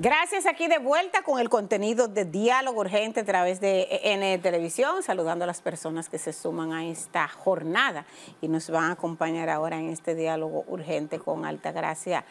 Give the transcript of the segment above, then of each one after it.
Gracias, aquí de vuelta con el contenido de Diálogo Urgente a través de N Televisión, saludando a las personas que se suman a esta jornada y nos van a acompañar ahora en este diálogo urgente con Altagracia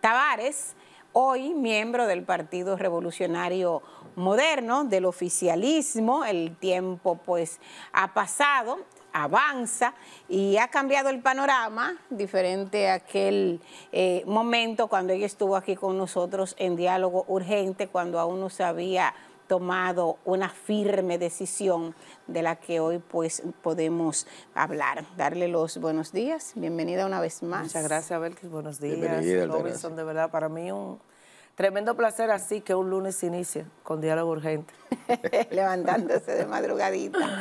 Tavares, hoy miembro del Partido Revolucionario Moderno, del oficialismo, el tiempo pues ha pasado avanza y ha cambiado el panorama diferente a aquel eh, momento cuando ella estuvo aquí con nosotros en diálogo urgente, cuando aún no se había tomado una firme decisión de la que hoy pues podemos hablar. Darle los buenos días, bienvenida una vez más. Muchas gracias, Belkis, buenos días. Son de verdad, para mí un Tremendo placer así que un lunes inicia con diálogo urgente. Levantándose de madrugadita.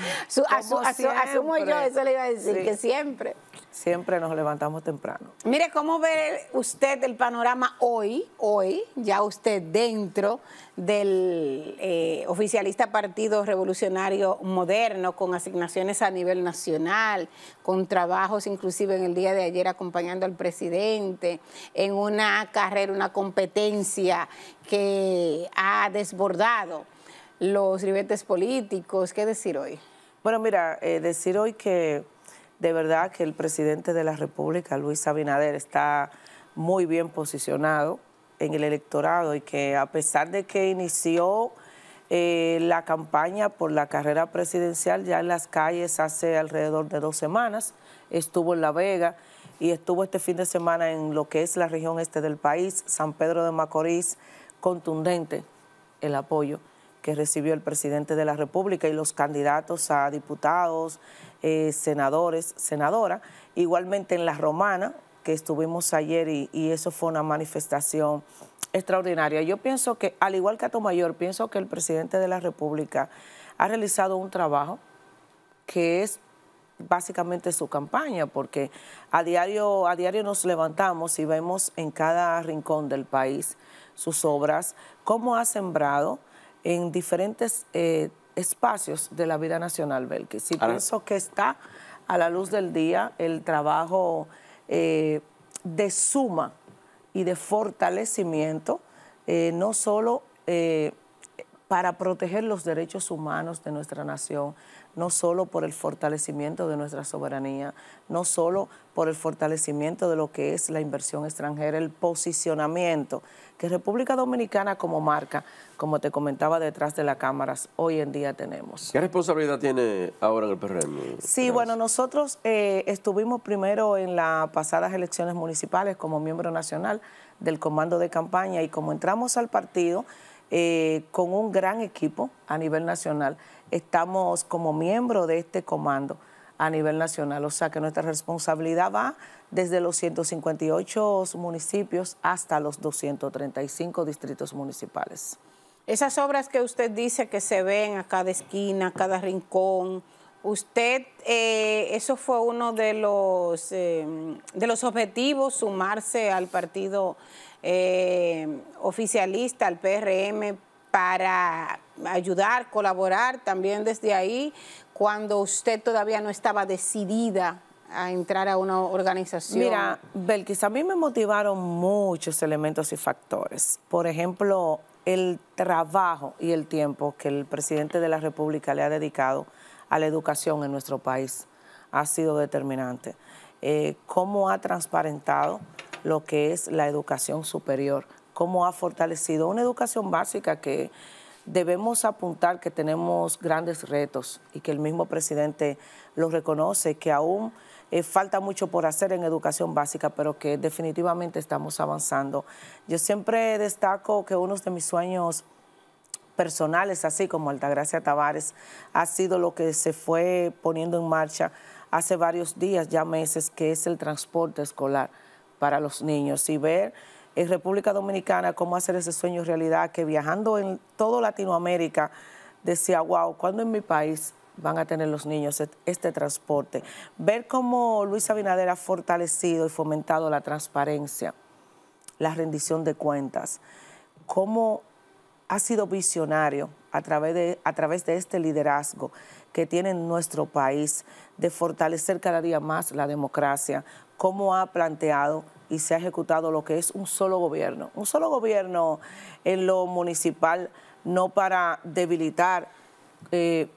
asumo yo, eso le iba a decir, que siempre. Siempre nos levantamos temprano. Mire, ¿cómo ve usted el panorama hoy, hoy, ya usted dentro del eh, oficialista Partido Revolucionario Moderno, con asignaciones a nivel nacional, con trabajos inclusive en el día de ayer acompañando al presidente, en una carrera, una competencia que ha desbordado los ribetes políticos. ¿Qué decir hoy? Bueno, mira, eh, decir hoy que de verdad que el presidente de la República, Luis Abinader, está muy bien posicionado en el electorado y que a pesar de que inició eh, la campaña por la carrera presidencial ya en las calles hace alrededor de dos semanas, estuvo en La Vega, y estuvo este fin de semana en lo que es la región este del país, San Pedro de Macorís, contundente el apoyo que recibió el presidente de la República y los candidatos a diputados, eh, senadores, senadora. Igualmente en La Romana, que estuvimos ayer y, eso fue una manifestación extraordinaria. Yo pienso que, al igual que a Tomayor, pienso que el presidente de la República ha realizado un trabajo que es básicamente su campaña, porque a diario, a diario nos levantamos y vemos en cada rincón del país sus obras, cómo ha sembrado en diferentes eh, espacios de la vida nacional, Belkis. Y pienso que está a la luz del día el trabajo eh, de suma y de fortalecimiento, eh, no solo para proteger los derechos humanos de nuestra nación, no solo por el fortalecimiento de nuestra soberanía, no solo por el fortalecimiento de lo que es la inversión extranjera, el posicionamiento que República Dominicana como marca, como te comentaba detrás de las cámaras, hoy en día tenemos. ¿Qué responsabilidad tiene ahora el PRM? Sí, bueno, nosotros eh, estuvimos primero en las pasadas elecciones municipales como miembro nacional del comando de campaña y como entramos al partido, eh, con un gran equipo a nivel nacional. Estamos como miembro de este comando a nivel nacional, o sea que nuestra responsabilidad va desde los 158 municipios hasta los 235 distritos municipales. Esas obras que usted dice que se ven a cada esquina, a cada rincón, Usted, eh, eso fue uno de los, eh, de los objetivos, sumarse al partido eh, oficialista, al PRM, para ayudar, colaborar también desde ahí, cuando usted todavía no estaba decidida a entrar a una organización? Mira, Belkis, a mí me motivaron muchos elementos y factores. Por ejemplo, el trabajo y el tiempo que el presidente de la República le ha dedicado a la educación en nuestro país ha sido determinante. Eh, cómo ha transparentado lo que es la educación superior, cómo ha fortalecido una educación básica que debemos apuntar que tenemos grandes retos y que el mismo presidente lo reconoce, que aún eh, falta mucho por hacer en educación básica, pero que definitivamente estamos avanzando. Yo siempre destaco que uno de mis sueños personales, así como Altagracia Tavares, ha sido lo que se fue poniendo en marcha hace varios días, ya meses, que es el transporte escolar para los niños y ver en República Dominicana cómo hacer ese sueño realidad, que viajando en toda Latinoamérica decía, wow, ¿cuándo en mi país van a tener los niños este transporte? Ver cómo Luis Abinader ha fortalecido y fomentado la transparencia, la rendición de cuentas, cómo ha sido visionario a través, de, a través de este liderazgo que tiene nuestro país de fortalecer cada día más la democracia cómo ha planteado y se ha ejecutado lo que es un solo gobierno. Un solo gobierno en lo municipal, no para debilitar eh,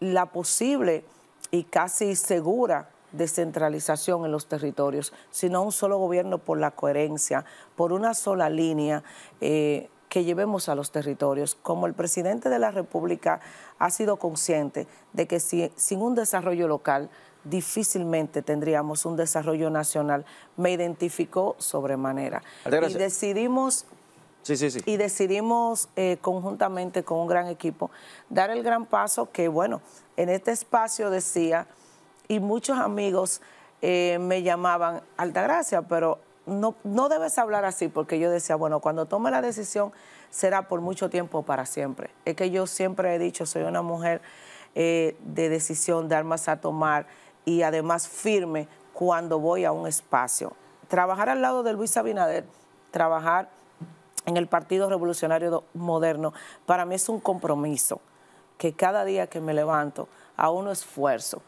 la posible y casi segura descentralización en los territorios, sino un solo gobierno por la coherencia, por una sola línea. Eh, que llevemos a los territorios. Como el presidente de la República ha sido consciente de que sin un desarrollo local difícilmente tendríamos un desarrollo nacional. Me identificó sobremanera. Y decidimos Y eh, decidimos conjuntamente con un gran equipo dar el gran paso que, bueno, en este espacio decía, y muchos amigos eh, me llamaban Altagracia, pero no, no debes hablar así, porque yo decía, bueno, cuando tome la decisión será por mucho tiempo para siempre. Es que yo siempre he dicho, soy una mujer eh, de decisión, de armas a tomar y además firme cuando voy a un espacio. Trabajar al lado de Luis Abinader, trabajar en el Partido Revolucionario Moderno, para mí es un compromiso que cada día que me levanto a uno esfuerzo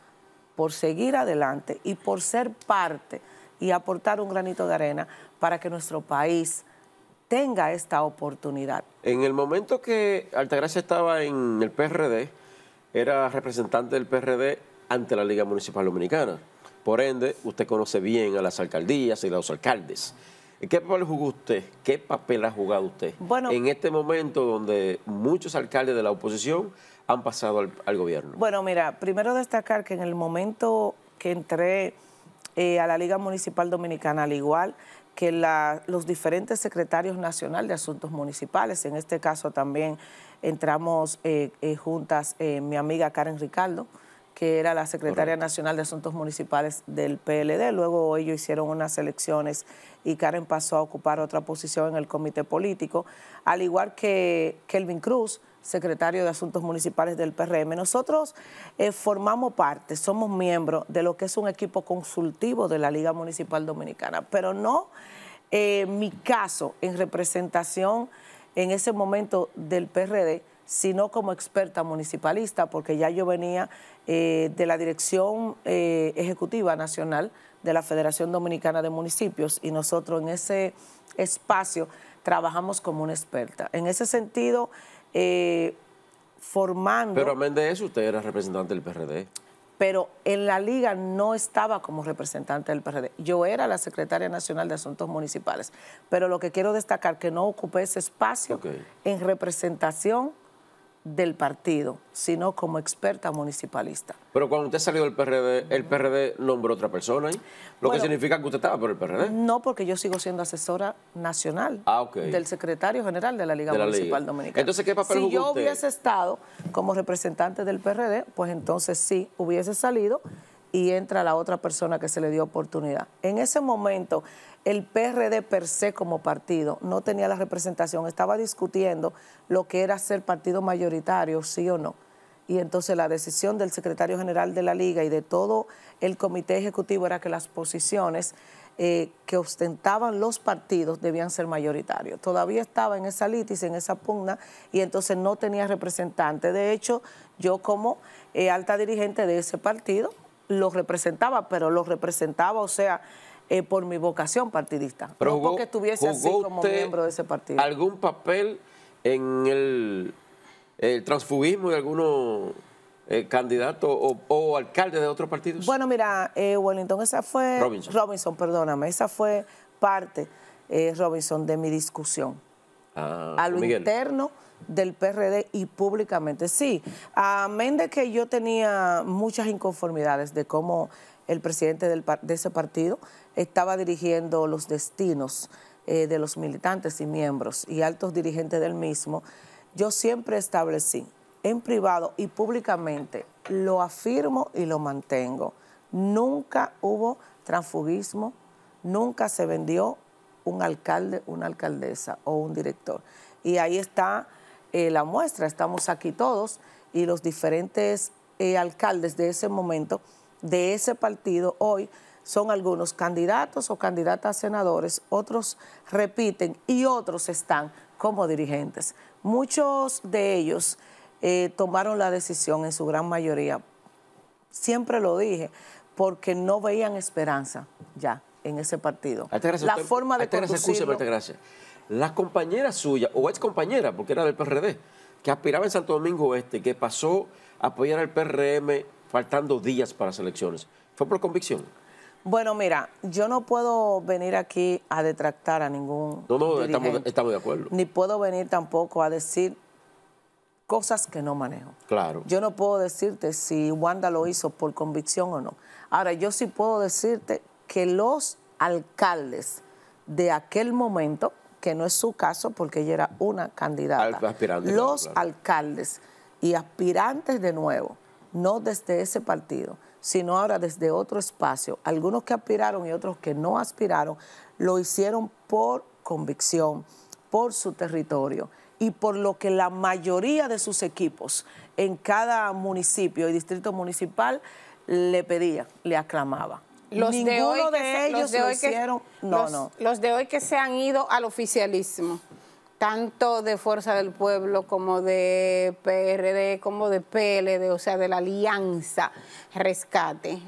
por seguir adelante y por ser parte y aportar un granito de arena para que nuestro país tenga esta oportunidad. En el momento que Altagracia estaba en el PRD, era representante del PRD, ante la Liga Municipal Dominicana. Por ende, usted conoce bien a las alcaldías y a los alcaldes. ¿Qué papel jugó usted? ¿Qué papel ha jugado usted bueno, en este momento donde muchos alcaldes de la oposición han pasado al, gobierno? Bueno, mira, primero destacar que en el momento que entré eh, a la Liga Municipal Dominicana, al igual que los diferentes secretarios nacionales de asuntos municipales, en este caso también entramos eh, eh, juntas mi amiga Karen Ricardo, que era la secretaria nacional de Asuntos Municipales del PLD. Luego ellos hicieron unas elecciones y Karen pasó a ocupar otra posición en el comité político, al igual que Kelvin Cruz, secretario de Asuntos Municipales del PRM. Nosotros eh, formamos parte, somos miembros de lo que es un equipo consultivo de la Liga Municipal Dominicana, pero no eh, mi caso en representación en ese momento del PRD sino como experta municipalista, porque ya yo venía eh, de la Dirección eh, Ejecutiva Nacional de la Federación Dominicana de Municipios y nosotros en ese espacio trabajamos como una experta. En ese sentido, eh, formando... Pero amén de eso, usted era representante del PRD. Pero en la liga no estaba como representante del PRD. Yo era la secretaria nacional de Asuntos Municipales. Pero lo que quiero destacar que no ocupé ese espacio en representación del partido, sino como experta municipalista. Pero cuando usted salió del PRD, ¿el PRD nombró otra persona ahí? Lo que significa que usted estaba por el PRD. No, porque yo sigo siendo asesora nacional ah, del secretario general de la Liga Municipal Dominicana. Entonces, ¿qué papel Si yo hubiese estado como representante del PRD, pues entonces sí, hubiese salido y entra la otra persona que se le dio oportunidad. En ese momento, el PRD per se como partido no tenía la representación, estaba discutiendo lo que era ser partido mayoritario, sí o no. Y entonces la decisión del secretario general de la Liga y de todo el comité ejecutivo era que las posiciones eh, que ostentaban los partidos debían ser mayoritarios. Todavía estaba en esa litis, en esa pugna, y entonces no tenía representante. De hecho, yo como eh, alta dirigente de ese partido, los representaba, pero lo representaba, o sea, eh, por mi vocación partidista. Pero no porque estuviese así como miembro de ese partido. ¿Algún papel en el, transfugismo de algunos eh, candidatos o, alcaldes de otro partido? Bueno, mira, eh, Wellington, esa fue. Robinson. perdóname, esa fue parte, Robinson, de mi discusión. Ah, a lo interno del PRD y públicamente. Sí, amén de que yo tenía muchas inconformidades de cómo el presidente de ese partido estaba dirigiendo los destinos eh, de los militantes y miembros y altos dirigentes del mismo, yo siempre establecí en privado y públicamente, lo afirmo y lo mantengo, nunca hubo transfugismo, nunca se vendió un alcalde, una alcaldesa o un director. Y ahí está eh, la muestra. Estamos aquí todos y los diferentes eh, alcaldes de ese momento, de ese partido, hoy son algunos candidatos o candidatas a senadores, otros repiten y otros están como dirigentes. Muchos de ellos eh, tomaron la decisión en su gran mayoría, siempre lo dije, porque no veían esperanza ya en ese partido. la forma de la compañera suya, o ex compañera, porque era del PRD, que aspiraba en Santo Domingo Este, que pasó a apoyar al PRM faltando días para las elecciones. ¿Fue por convicción? Bueno, mira, yo no puedo venir aquí a detractar a ningún. No, no, estamos, estamos, de acuerdo. Ni puedo venir tampoco a decir cosas que no manejo. Claro. Yo no puedo decirte si Wanda lo hizo por convicción o no. Ahora, yo sí puedo decirte que los alcaldes de aquel momento que no es su caso porque ella era una candidata. Los alcaldes y aspirantes de nuevo, no desde ese partido, sino ahora desde otro espacio, algunos que aspiraron y otros que no aspiraron, lo hicieron por convicción, por su territorio y por lo que la mayoría de sus equipos en cada municipio y distrito municipal le pedía, le aclamaba los de, hoy ellos hicieron. los, de hoy que se han ido al oficialismo, tanto de Fuerza del Pueblo como de PRD, como de PLD, o sea, de la Alianza Rescate,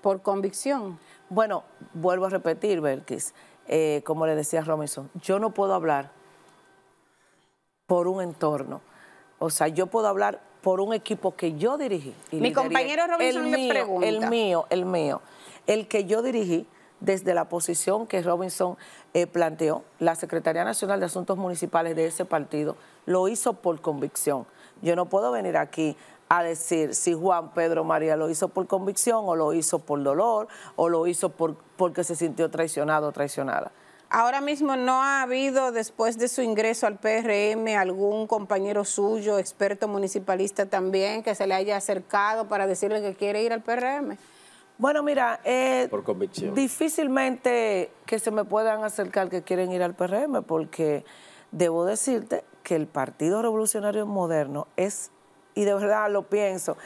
por convicción. Bueno, vuelvo a repetir, Belkis, eh, como le decía Robinson, yo no puedo hablar por un entorno. O sea, yo puedo hablar por un equipo que yo dirigí. Y Mi compañero Robinson me pregunta. El mío, el mío el que yo dirigí desde la posición que Robinson eh, planteó, la Secretaría Nacional de Asuntos Municipales de ese partido lo hizo por convicción. Yo no puedo venir aquí a decir si Juan Pedro María lo hizo por convicción o lo hizo por dolor o lo hizo por, porque se sintió traicionado o traicionada. Ahora mismo no ha habido, después de su ingreso al PRM, algún compañero suyo, experto municipalista también, que se le haya acercado para decirle que quiere ir al PRM. Bueno, mira, eh, difícilmente que se me puedan acercar que quieren ir al PRM, porque debo decirte que el Partido Revolucionario Moderno es, y de verdad lo pienso,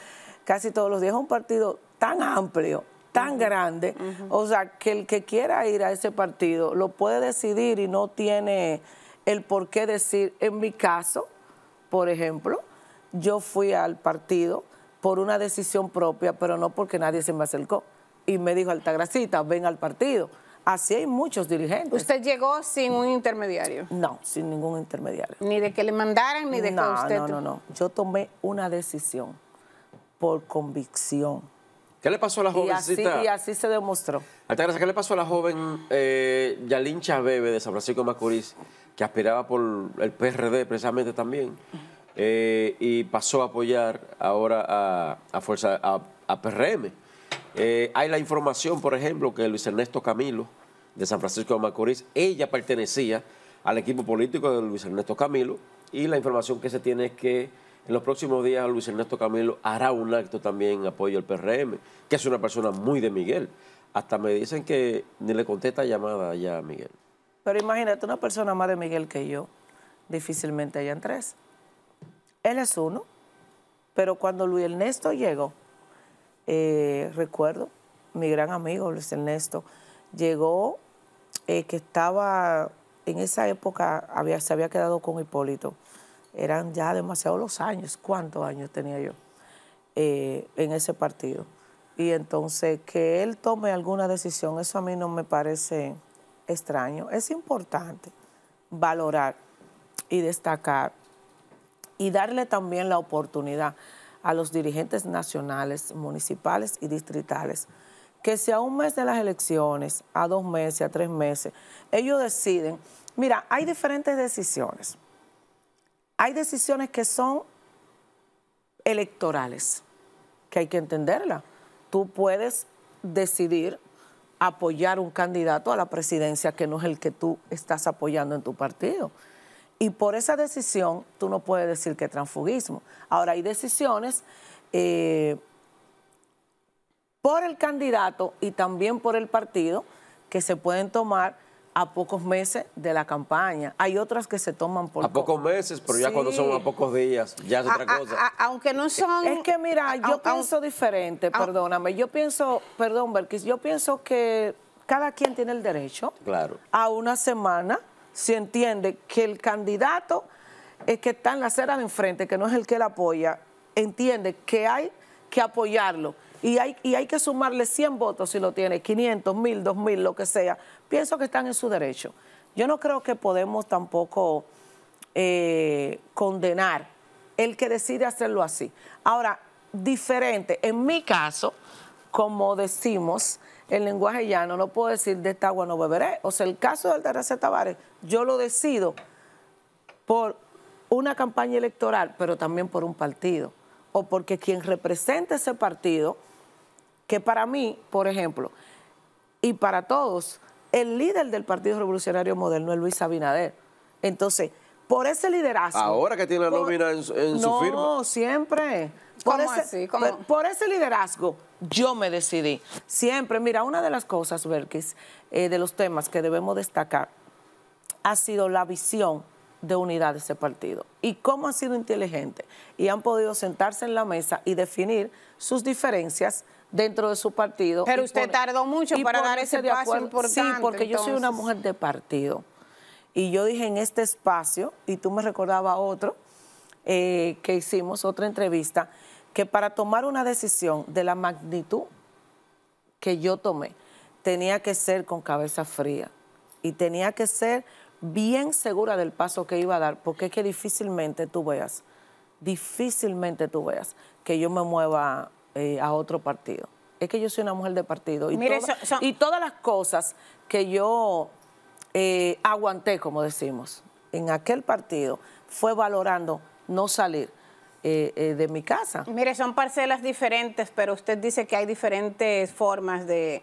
casi todos los días un partido tan amplio, tan grande, o sea, que el que quiera ir a ese partido lo puede decidir y no tiene el por qué decir, en mi caso, por ejemplo, yo fui al partido por una decisión propia, pero no porque nadie se me acercó. Y me dijo, Altagracita, ven al partido. Así hay muchos dirigentes. ¿Usted llegó sin un intermediario? No, sin ningún intermediario. Ni de que le mandaran, ni de que usted... No, no, no. Yo tomé una decisión por convicción. ¿Qué le pasó a la jovencita? Y así, y así se demostró. Altagracia, ¿qué le pasó a la joven eh, Yalin Chabebe de San Francisco de Macorís, que aspiraba por el PRD precisamente también? Eh, y pasó a apoyar ahora a, Fuerza, a, PRM. Eh, hay la información, por ejemplo, que Luis Ernesto Camilo, de San Francisco de Macorís, ella pertenecía al equipo político de Luis Ernesto Camilo, y la información que se tiene es que en los próximos días Luis Ernesto Camilo hará un acto también en apoyo al PRM, que es una persona muy de Miguel. Hasta me dicen que ni le contesta llamada ya a Miguel. Pero imagínate, una persona más de Miguel que yo, difícilmente hayan tres. Él es uno. Pero cuando Luis Ernesto llegó, eh, recuerdo, mi gran amigo Luis Ernesto, llegó eh, que estaba, en esa época había, se había quedado con Hipólito. Eran ya demasiados los años, ¿cuántos años tenía yo eh, en ese partido? Y entonces que él tome alguna decisión, eso a mí no me parece extraño. Es importante valorar y destacar y darle también la oportunidad a los dirigentes nacionales, municipales y distritales que si a un mes de las elecciones, a dos meses, a tres meses, ellos deciden, mira, hay diferentes decisiones. Hay decisiones que son electorales, que hay que entenderla. Tú puedes decidir apoyar un candidato a la presidencia que no es el que tú estás apoyando en tu partido. Y por esa decisión tú no puedes decir que transfugismo. Ahora, hay decisiones eh, por el candidato y también por el partido que se pueden tomar a pocos meses de la campaña. Hay otras que se toman por... A pocos meses, pero ya cuando son a pocos días, ya es otra cosa. aunque no son... Es que mira, yo pienso diferente, perdóname. Yo pienso, perdón, Berkis, yo pienso que cada quien tiene el derecho claro. a una semana si entiende que el candidato es que está en la acera de enfrente, que no es el que la apoya, entiende que hay que apoyarlo y hay, hay que sumarle 100 votos si lo tiene, 500, 1000, 2000, lo que sea, pienso que están en su derecho. Yo no creo que podemos tampoco eh, condenar el que decide hacerlo así. Ahora, diferente, en mi caso, como decimos el lenguaje llano, no puedo decir de esta agua no beberé. O sea, el caso de Altagracia Tavares, yo lo decido por una campaña electoral, pero también por un partido. O porque quien representa ese partido, que para mí, por ejemplo, y para todos, el líder del Partido Revolucionario Moderno es Luis Abinader. Entonces, por ese liderazgo. Ahora que tiene la nómina en, su firma. No, siempre por, ese, Por, ese liderazgo, yo me decidí. Siempre, mira, una de las cosas, Berkis, eh, de los temas que debemos destacar, ha sido la visión de unidad de ese partido y cómo han sido inteligentes y han podido sentarse en la mesa y definir sus diferencias dentro de su partido. Pero usted tardó mucho para dar ese paso importante. Sí, porque yo soy una mujer de partido. Y yo dije en este espacio, y tú me recordabas otro, eh, que hicimos otra entrevista, que para tomar una decisión de la magnitud que yo tomé, tenía que ser con cabeza fría y tenía que ser bien segura del paso que iba a dar, porque es que difícilmente tú veas, difícilmente tú veas que yo me mueva eh, a otro partido. Es que yo soy una mujer de partido y, y todas las cosas que yo eh, aguanté, como decimos, en aquel partido, fue valorando no salir eh, eh, de mi casa. Mire, son parcelas diferentes, pero usted dice que hay diferentes formas de,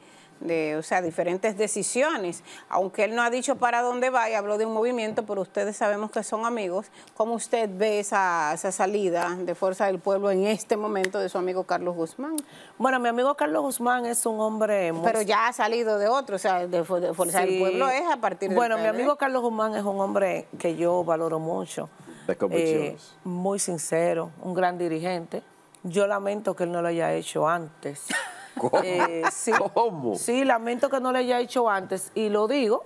o sea, diferentes decisiones. Aunque él no ha dicho para dónde va y habló de un movimiento, pero ustedes sabemos que son amigos. ¿Cómo usted ve esa, salida de Fuerza del Pueblo en este momento de su amigo Carlos Guzmán? Bueno, mi amigo Carlos Guzmán es un hombre... Pero ya ha salido de otro, o sea, de, Fuerza del Pueblo es a partir de... Bueno, mi amigo Carlos Guzmán es un hombre que yo valoro mucho. Eh, muy sincero, un gran dirigente. Yo lamento que él no lo haya hecho antes. Eh, ¿Cómo? sí, lamento que no lo haya hecho antes. Y lo digo,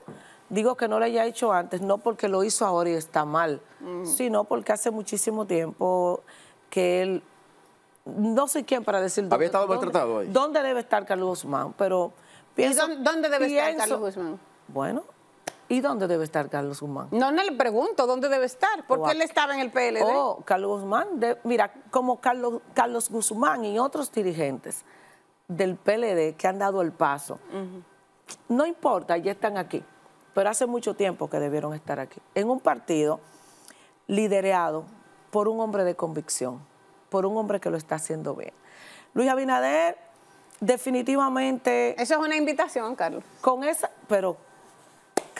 digo que no lo haya hecho antes, no porque lo hizo ahora y está mal, sino porque hace muchísimo tiempo que él, no sé quién para decir dónde. Había estado maltratado ahí. ¿Dónde debe estar Carlos Guzmán? Pero pienso, dónde, debe estar Carlos Guzmán? Bueno, ¿Y dónde debe estar Carlos Guzmán? No, no le pregunto dónde debe estar, porque él estaba en el PLD. Oh, Carlos Guzmán, mira, como Carlos, Carlos Guzmán y otros dirigentes del PLD que han dado el paso, no importa, ya están aquí, pero hace mucho tiempo que debieron estar aquí, en un partido liderado por un hombre de convicción, por un hombre que lo está haciendo bien. Luis Abinader definitivamente... Eso es una invitación, Carlos. Con esa, pero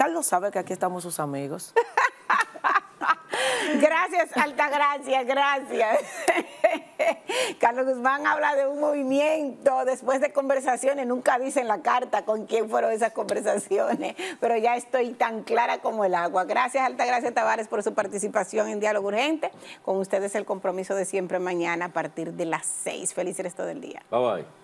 Carlos sabe que aquí estamos sus amigos. gracias, alta, gracias. Carlos Guzmán habla de un movimiento después de conversaciones, nunca dice en la carta con quién fueron esas conversaciones, pero ya estoy tan clara como el agua. Gracias, alta, gracias Tavares, por su participación en Diálogo Urgente. Con ustedes el compromiso de siempre mañana a partir de las seis. Feliz resto del día. Bye bye.